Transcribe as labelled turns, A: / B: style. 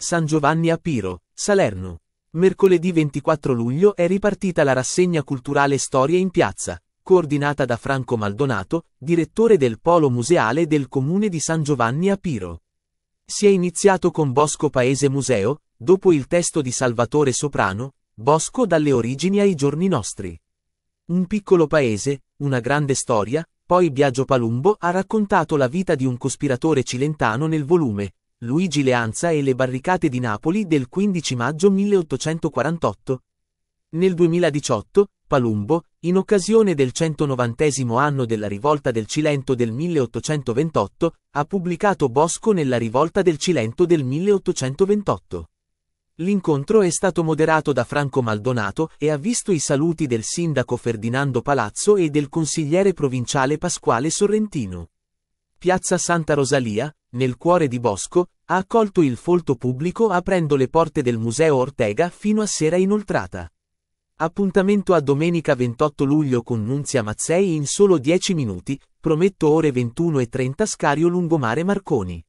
A: San Giovanni a Piro, Salerno. Mercoledì 24 luglio è ripartita la rassegna culturale Storia in Piazza, coordinata da Franco Maldonato, direttore del Polo Museale del Comune di San Giovanni a Piro. Si è iniziato con Bosco Paese Museo, dopo il testo di Salvatore Soprano, Bosco dalle origini ai giorni nostri. Un piccolo paese, una grande storia, poi Biagio Palumbo ha raccontato la vita di un cospiratore cilentano nel volume Luigi Leanza e le barricate di Napoli del 15 maggio 1848. Nel 2018, Palumbo, in occasione del 190 anno della rivolta del Cilento del 1828, ha pubblicato Bosco nella rivolta del Cilento del 1828. L'incontro è stato moderato da Franco Maldonato e ha visto i saluti del sindaco Ferdinando Palazzo e del consigliere provinciale Pasquale Sorrentino. Piazza Santa Rosalia, nel cuore di Bosco, ha accolto il folto pubblico aprendo le porte del Museo Ortega fino a sera inoltrata. Appuntamento a domenica 28 luglio con Nunzia Mazzei in solo 10 minuti, prometto ore 21 e 30 Scario Lungomare Marconi.